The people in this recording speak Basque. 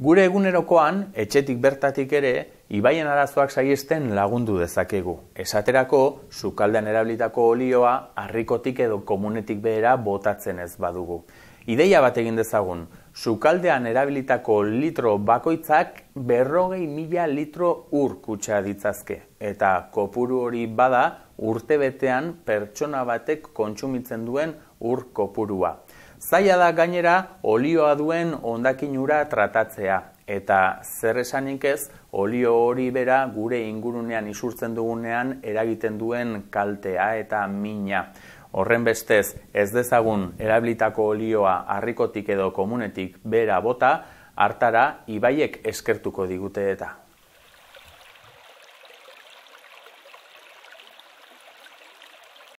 Gure egunerokoan, etxetik bertatik ere, ibaien arazoak saiesten lagundu dezakegu. Esaterako, sukaldean erabilitako olioa, harrikotik edo komunetik behera botatzen ez badugu. Ideia bat egin dezagun, sukaldean erabilitako litro bakoitzak berrogei mila litro ur kutsa ditzazke. Eta kopuru hori bada, urtebetean pertsona batek kontsumitzen duen ur kopurua. Zaila da gainera olioa duen hondakinura tratatzea eta zer esanik ez olio hori bera gure ingurunean isurtzen dugunean eragiten duen kaltea eta mina. Horren bestez, ez dezagun erabilitako olioa harrikotik edo komunetik bera bota, hartara ibaiek eskertuko digute eta.